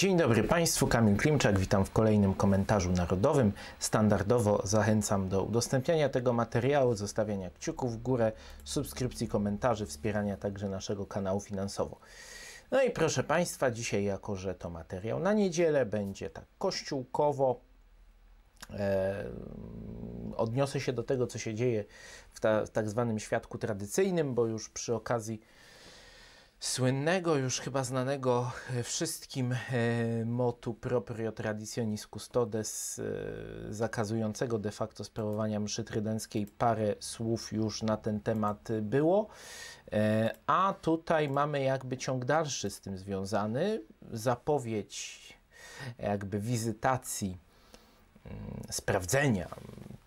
Dzień dobry Państwu, Kamil Klimczak, witam w kolejnym komentarzu narodowym. Standardowo zachęcam do udostępniania tego materiału, zostawiania kciuków w górę, subskrypcji, komentarzy, wspierania także naszego kanału finansowo. No i proszę Państwa, dzisiaj jako, że to materiał na niedzielę, będzie tak kościółkowo, e, odniosę się do tego, co się dzieje w, ta, w tak zwanym świadku tradycyjnym, bo już przy okazji słynnego, już chyba znanego e, wszystkim e, motu proprio traditionis custodes, e, zakazującego de facto sprawowania mszy trydenckiej, parę słów już na ten temat było. A tutaj mamy jakby ciąg dalszy z tym związany, zapowiedź jakby wizytacji, mm, sprawdzenia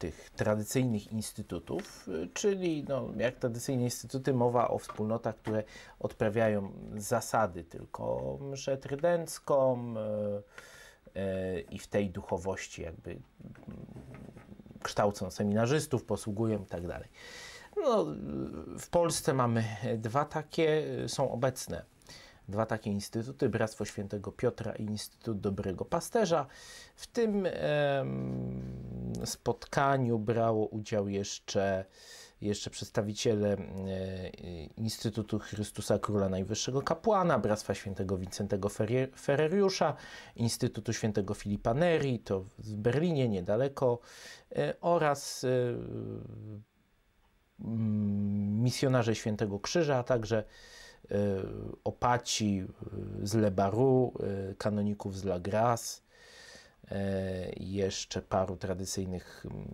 tych tradycyjnych instytutów, y, czyli no, jak tradycyjne instytuty, mowa o wspólnotach, które odprawiają zasady tylko mszę trydencką y, y, i w tej duchowości jakby mm, kształcą seminarzystów, posługują i tak dalej. No, w Polsce mamy dwa takie, są obecne dwa takie instytuty, Bractwo Świętego Piotra i Instytut Dobrego Pasterza. W tym em, spotkaniu brało udział jeszcze, jeszcze przedstawiciele e, Instytutu Chrystusa Króla Najwyższego Kapłana, Bractwa Świętego Wincentego Ferreriusza, Instytutu Świętego Filipa Neri, to w Berlinie niedaleko, e, oraz e, misjonarze Świętego Krzyża, a także Y, opaci y, z Lebaru, y, kanoników z Lagras, jeszcze paru tradycyjnych mm,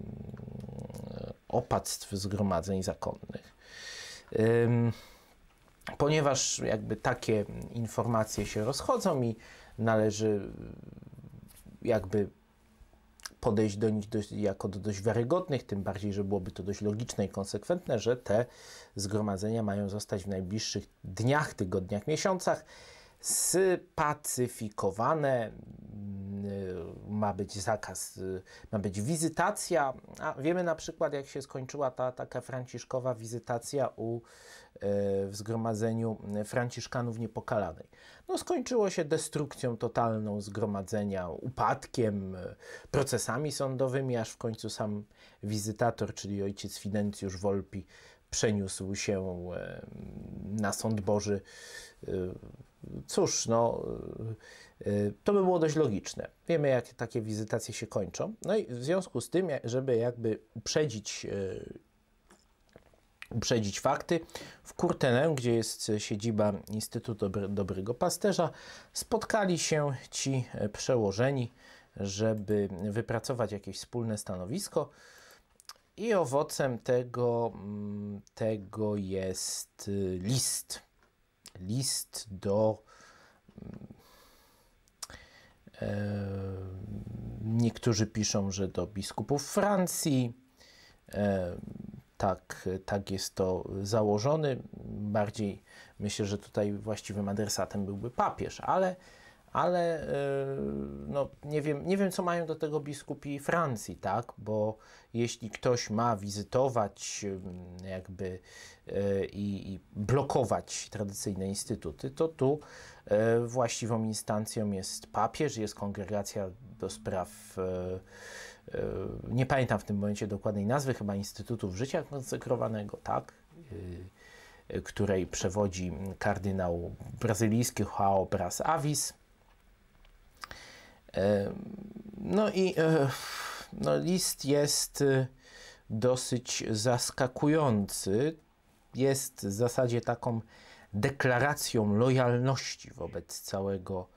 opactw zgromadzeń zakonnych. Ponieważ jakby takie informacje się rozchodzą i należy jakby podejść do nich dość, jako do dość wiarygodnych, tym bardziej, że byłoby to dość logiczne i konsekwentne, że te zgromadzenia mają zostać w najbliższych dniach, tygodniach, miesiącach spacyfikowane, mm, ma być zakaz, y, ma być wizytacja, a wiemy na przykład, jak się skończyła ta taka franciszkowa wizytacja u E, w Zgromadzeniu e, Franciszkanów Niepokalanej. No, skończyło się destrukcją totalną zgromadzenia, upadkiem, e, procesami sądowymi, aż w końcu sam wizytator, czyli ojciec Fidencjusz Wolpi, przeniósł się na Sąd Boży. Cóż, no, to by było dość logiczne. Wiemy, jak takie wizytacje się kończą. No i w związku z tym, żeby jakby uprzedzić uprzedzić fakty. W Kurtenę, gdzie jest siedziba Instytutu Dobry, Dobrego Pasterza, spotkali się ci e, przełożeni, żeby wypracować jakieś wspólne stanowisko. I owocem tego, mm, tego jest y, list. List do mm, e, Niektórzy piszą, że do biskupów Francji, e, tak, tak jest to założony. Bardziej myślę, że tutaj właściwym adresatem byłby papież, ale, ale e, no, nie, wiem, nie wiem, co mają do tego biskupi Francji, tak? bo jeśli ktoś ma wizytować mm, jakby e, i, i blokować tradycyjne instytuty, to tu e, właściwą instancją jest papież, jest kongregacja do spraw E, nie pamiętam w tym momencie dokładnej nazwy, chyba Instytutu Życia Konsekrowanego, tak? E, e, której przewodzi kardynał brazylijski João Braz Avis. No i no list jest dosyć zaskakujący. Jest w zasadzie taką deklaracją lojalności wobec całego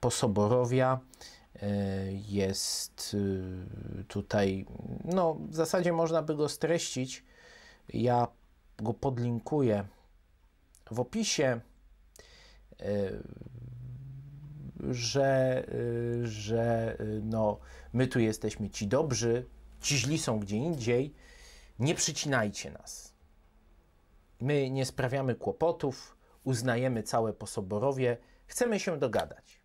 posoborowia E, jest y, tutaj, no w zasadzie można by go streścić. Ja go podlinkuję w opisie, e, że, y, że y, no, my tu jesteśmy ci dobrzy, ci źli są gdzie indziej, nie przycinajcie nas. My nie sprawiamy kłopotów, uznajemy całe posoborowie, chcemy się dogadać.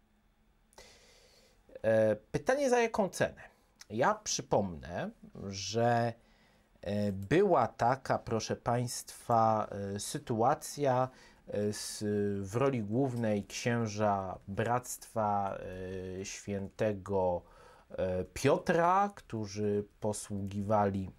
E, pytanie za jaką cenę? Ja przypomnę, że e, była taka, proszę Państwa, e, sytuacja z, w roli głównej księża Bractwa Świętego Piotra, którzy posługiwali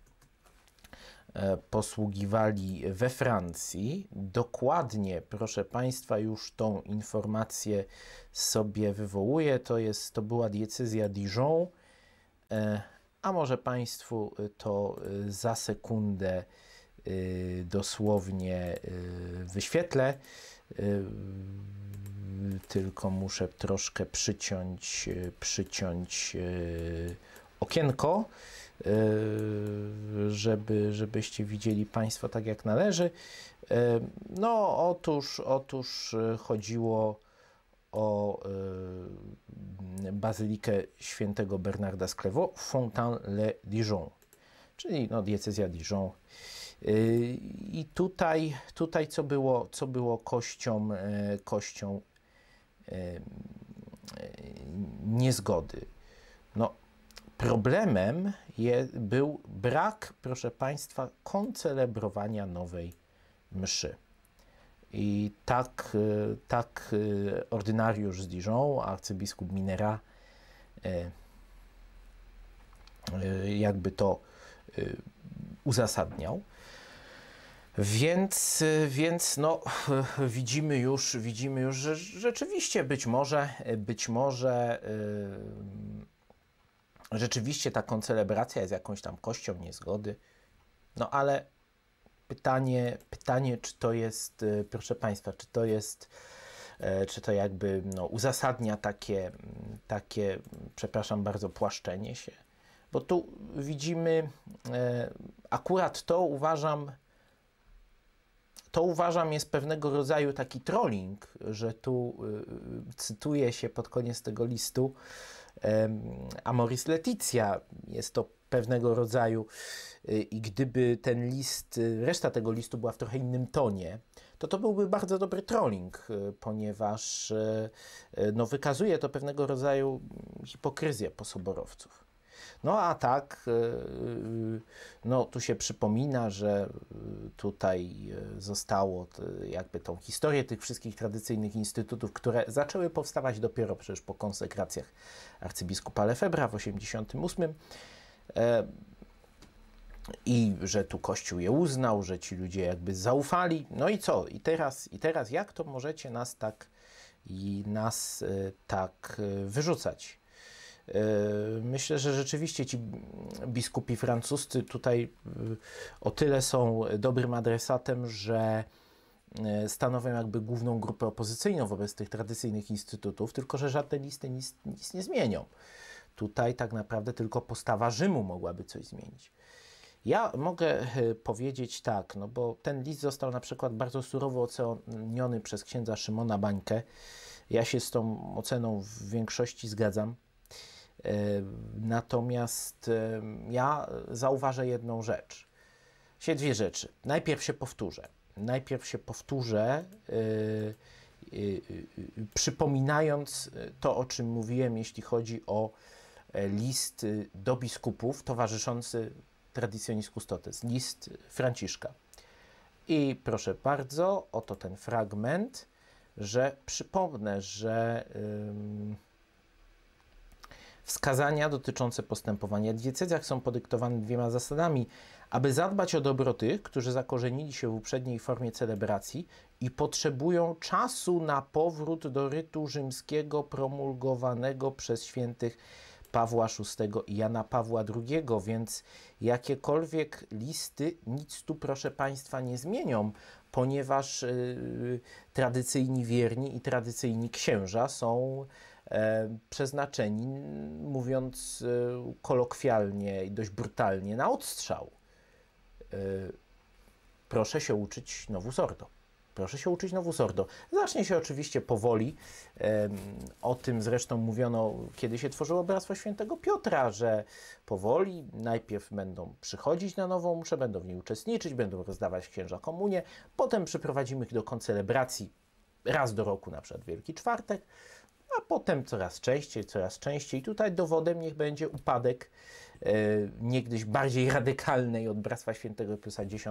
E, posługiwali we Francji. Dokładnie, proszę Państwa, już tą informację sobie wywołuję. To, jest, to była decyzja Dijon, e, a może Państwu to e, za sekundę dosłownie wyświetlę. Tylko muszę troszkę przyciąć, przyciąć okienko. E, żeby, żebyście widzieli Państwo tak jak należy. E, no, otóż, otóż e, chodziło o bazylikę świętego Bernarda z Clairvaux, Fontaine-le-Dijon, czyli no, diecezja Dijon. I tutaj, tutaj co, było, co było kością, kością niezgody? No, Problemem je, był brak, proszę Państwa, koncelebrowania nowej mszy. I tak, y, tak y, ordynariusz z Dijon, arcybiskup Minera, y, jakby to uzasadniał. Więc, więc no, widzimy już, widzimy już, że rzeczywiście być może, być może rzeczywiście ta koncelebracja jest jakąś tam kością niezgody. No ale pytanie, pytanie czy to jest, y, proszę Państwa, czy to jest, e, czy to jakby no, uzasadnia takie, mm, takie, mm, przepraszam bardzo, płaszczenie się? Bo tu widzimy, e, akurat to uważam, to uważam jest pewnego rodzaju taki trolling, że tu y, y, cytuję się pod koniec tego listu, Amoris Leticia. Jest to pewnego rodzaju y, i gdyby ten list, y, reszta tego listu była w trochę innym tonie, to to byłby bardzo dobry trolling, y, ponieważ no, wykazuje to pewnego rodzaju hipokryzję posoborowców. No a tak, y, y, no tu się przypomina, że y, tutaj zostało jakby tą historię tych wszystkich tradycyjnych instytutów, które zaczęły powstawać dopiero przecież po konsekracjach arcybiskupa Lefebra w 88. E, I że tu Kościół je uznał, że ci ludzie jakby zaufali. No i co? I teraz, i teraz jak to możecie nas tak i nas tak wyrzucać? Yy, myślę, że rzeczywiście ci biskupi francuscy tutaj yy, o tyle są dobrym adresatem, że yy, stanowią jakby główną grupę opozycyjną wobec tych tradycyjnych instytutów, tylko że żadne listy nic, nic nie zmienią. Tutaj tak naprawdę tylko postawa Rzymu mogłaby coś zmienić. Ja mogę powiedzieć tak, no bo ten list został na przykład bardzo surowo oceniony przez księdza Szymona Bańkę. Ja się z tą oceną w większości zgadzam. Natomiast ja zauważę jedną rzecz. Się dwie rzeczy. Najpierw się powtórzę. Najpierw się powtórzę, e, e, e, przypominając to, o czym mówiłem, jeśli chodzi o list y, do biskupów towarzyszący Traditionis Custotes, list Franciszka. I proszę bardzo, oto ten fragment, że przypomnę, że. Yy, Wskazania dotyczące postępowania w diecezjach są podyktowane dwiema zasadami, aby zadbać o dobro tych, którzy zakorzenili się w uprzedniej formie celebracji i potrzebują czasu na powrót do rytu rzymskiego promulgowanego przez świętych Pawła VI i Jana Pawła II, więc jakiekolwiek listy nic tu, proszę Państwa, nie zmienią, ponieważ yy, tradycyjni wierni i tradycyjni księża są E, przeznaczeni, mówiąc e, kolokwialnie i dość brutalnie, na odstrzał. E, proszę się uczyć Nowus Ordo. Proszę się uczyć Nowus Ordo. Zacznie się oczywiście powoli. O tym zresztą mówiono, kiedy się tworzyło Bractwo Świętego Piotra, że powoli najpierw będą przychodzić na nową muszę, będą w niej uczestniczyć, będą rozdawać księża komunię, potem przyprowadzimy ich do koncelebracji raz do roku, na przykład Wielki Czwartek a potem coraz częściej, coraz częściej. Tutaj dowodem niech będzie upadek e, niegdyś bardziej radykalnej od Bractwa Świętego Piusa X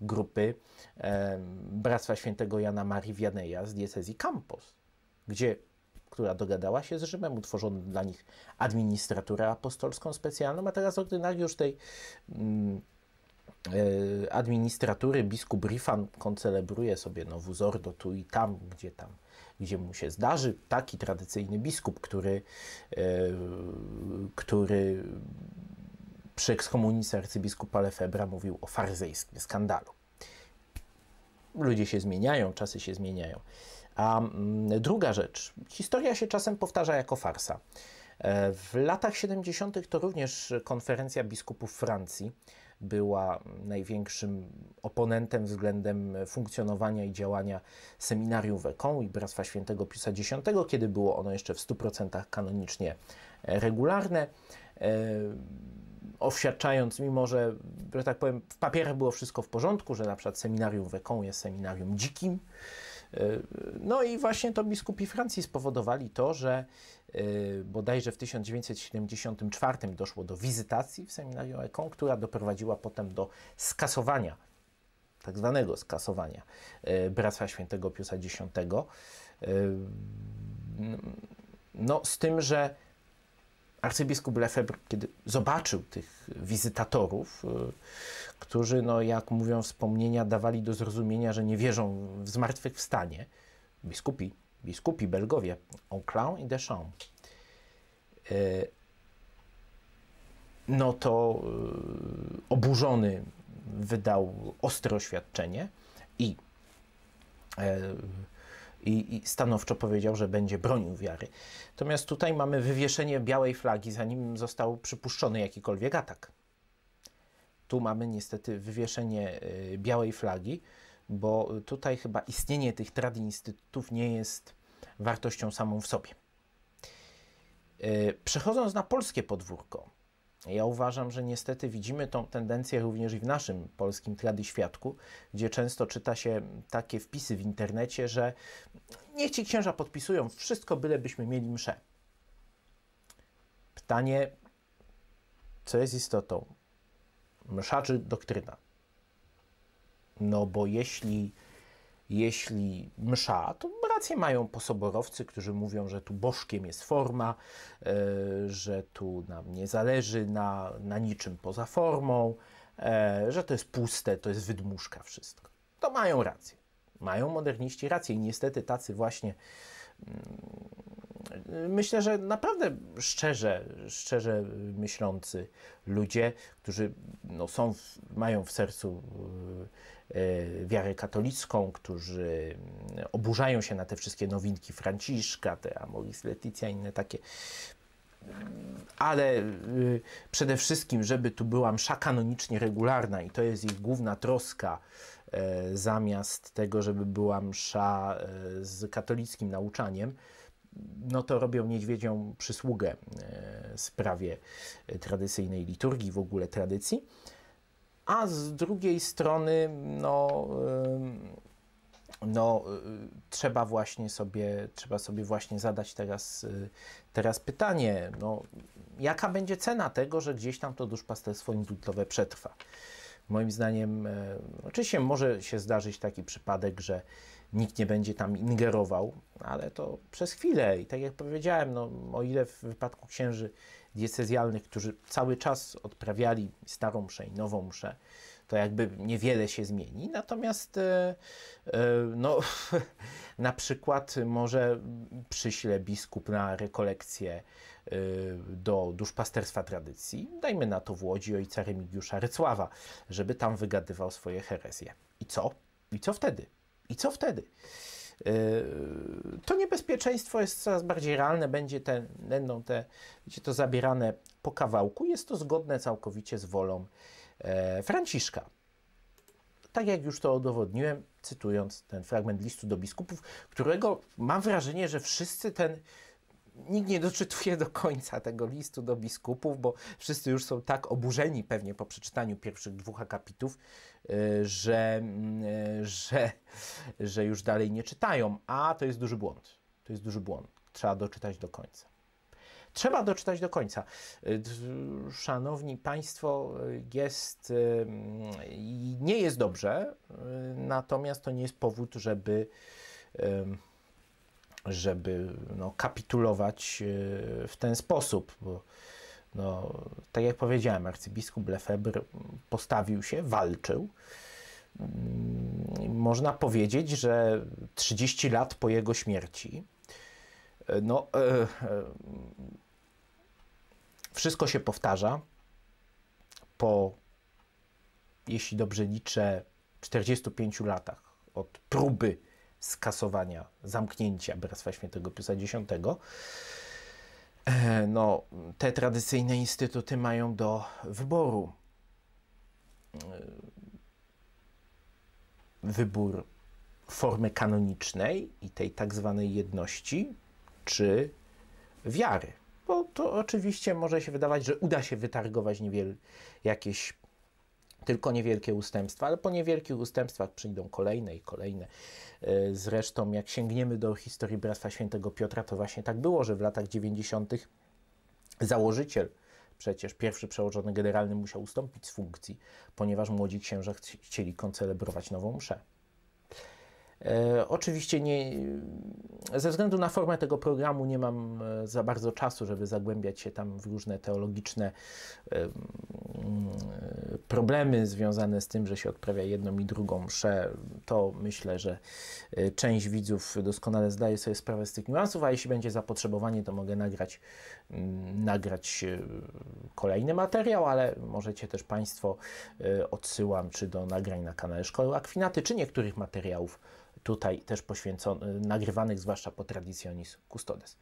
grupy e, Bractwa Świętego Jana Marii Wianeja z diecezji Campos, gdzie która dogadała się z Rzymem, utworzono dla nich administraturę apostolską specjalną, a teraz ordynariusz tej mm, e, administratury, biskup Rifan koncelebruje sobie nowu Zordo do tu i tam, gdzie tam gdzie mu się zdarzy taki tradycyjny biskup, który, e, który przy ekskomunice arcybiskupa Lefebra mówił o farzyjskim skandalu. Ludzie się zmieniają, czasy się zmieniają. A mm, druga rzecz, historia się czasem powtarza jako farsa. E, w latach 70. to również konferencja biskupów Francji była największym oponentem względem funkcjonowania i działania seminarium Weką i Bractwa Świętego Piusa X, kiedy było ono jeszcze w 100% kanonicznie regularne. E, oświadczając, mimo że, że tak powiem, w papierach było wszystko w porządku, że na przykład seminarium Weką jest seminarium dzikim, no i właśnie to biskupi Francji spowodowali to, że e, bodajże w 1974 doszło do wizytacji w seminarium Ekon, która doprowadziła potem do skasowania, tak zwanego skasowania e, Bractwa Świętego Piusa X. E, no, z tym, że arcybiskup Lefebvre, kiedy zobaczył tych wizytatorów, y, którzy, no, jak mówią wspomnienia, dawali do zrozumienia, że nie wierzą w zmartwychwstanie, biskupi, biskupi Belgowie, Onclin i Deschamps, y, no to y, oburzony wydał ostre oświadczenie i i, i, stanowczo powiedział, że będzie bronił wiary. Natomiast tutaj mamy wywieszenie białej flagi, zanim został przypuszczony jakikolwiek atak. Tu mamy niestety wywieszenie y, białej flagi, bo tutaj chyba istnienie tych trad instytutów nie jest wartością samą w sobie. Y, przechodząc na polskie podwórko, ja uważam, że niestety widzimy tą tendencję również i w naszym polskim światku, gdzie często czyta się takie wpisy w internecie, że niech ci księża podpisują wszystko, bylebyśmy mieli mszę. Pytanie, co jest istotą? Msza czy doktryna? No bo jeśli, jeśli msza, to rację mają posoborowcy, którzy mówią, że tu bożkiem jest forma, e, że tu nam nie zależy na, na niczym poza formą, e, że to jest puste, to jest wydmuszka wszystko. To mają rację. Mają moderniści rację i niestety tacy właśnie mm, myślę, że naprawdę szczerze, szczerze myślący ludzie, którzy no, są, mają w sercu e, wiarę katolicką, którzy mm, oburzają się na te wszystkie nowinki Franciszka, te Amoris Leticia, inne takie ale y, przede wszystkim, żeby tu była msza kanonicznie regularna i to jest ich główna troska, e, zamiast tego, żeby była msza e, z katolickim nauczaniem, no to robią niedźwiedzią przysługę e, sprawie tradycyjnej liturgii, w ogóle tradycji. A z drugiej strony, no, no e, trzeba właśnie sobie, trzeba sobie właśnie zadać teraz, e, teraz pytanie, no, jaka będzie cena tego, że gdzieś tam to duszpasterstwo indultowe przetrwa? Moim zdaniem, oczywiście może się zdarzyć taki przypadek, że nikt nie będzie tam ingerował, ale to przez chwilę i tak jak powiedziałem, no, o ile w wypadku księży diecezjalnych, którzy cały czas odprawiali starą mszę i nową mszę, to jakby niewiele się zmieni. Natomiast e, e, no, na przykład może przyśle biskup na rekolekcję e, do duszpasterstwa tradycji, dajmy na to w Łodzi ojca Remigiusza Rycława, żeby tam wygadywał swoje herezje. I co? I co wtedy? I co wtedy? E, to niebezpieczeństwo jest coraz bardziej realne, będzie te, będą te, wiecie, to zabierane po kawałku. Jest to zgodne całkowicie z wolą e, Franciszka. Tak jak już to udowodniłem, cytując ten fragment listu do biskupów, którego mam wrażenie, że wszyscy ten nikt nie doczytuje do końca tego listu do biskupów, bo wszyscy już są tak oburzeni pewnie po przeczytaniu pierwszych dwóch akapitów, y, że, y, że, że już dalej nie czytają. A to jest duży błąd. To jest duży błąd. Trzeba doczytać do końca. Trzeba doczytać do końca. Y, szanowni Państwo, jest, nie jest dobrze, natomiast to nie jest powód, żeby żeby no, kapitulować e, w ten sposób. Bo, no, tak jak powiedziałem, arcybiskup Lefebvre postawił się, walczył. Mm, można powiedzieć, że 30 lat po jego śmierci, e, no, e, e, wszystko się powtarza. Po, jeśli dobrze liczę, 45 latach od próby skasowania, zamknięcia Bractwa Świętego Piusa X. E, no, te tradycyjne instytuty mają do wyboru. E, wybór formy kanonicznej i tej tak zwanej jedności, czy wiary. Bo to oczywiście może się wydawać, że uda się wytargować niewiele jakieś tylko niewielkie ustępstwa, ale po niewielkich ustępstwach przyjdą kolejne i kolejne. E, zresztą, jak sięgniemy do historii Bractwa Świętego Piotra, to właśnie tak było, że w latach 90. założyciel, przecież pierwszy przełożony generalny, musiał ustąpić z funkcji, ponieważ młodzi księża chcieli koncelebrować nową mszę. E, oczywiście nie, ze względu na formę tego programu nie mam e, za bardzo czasu, żeby zagłębiać się tam w różne teologiczne e, problemy związane z tym, że się odprawia jedną i drugą mszę. To myślę, że e, część widzów doskonale zdaje sobie sprawę z tych niuansów, a jeśli będzie zapotrzebowanie, to mogę nagrać, nagrać e, kolejny materiał, ale możecie też Państwo, odsyłam czy do nagrań na kanale Szkoły Akwinaty, czy niektórych materiałów tutaj też poświęconych, nagrywanych zwłaszcza po Traditionis Custodes.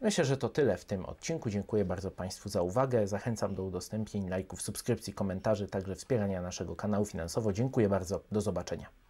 Myślę, że to tyle w tym odcinku. Dziękuję bardzo Państwu za uwagę. Zachęcam do udostępnień, lajków, subskrypcji, komentarzy, także wspierania naszego kanału finansowo. Dziękuję bardzo. Do zobaczenia.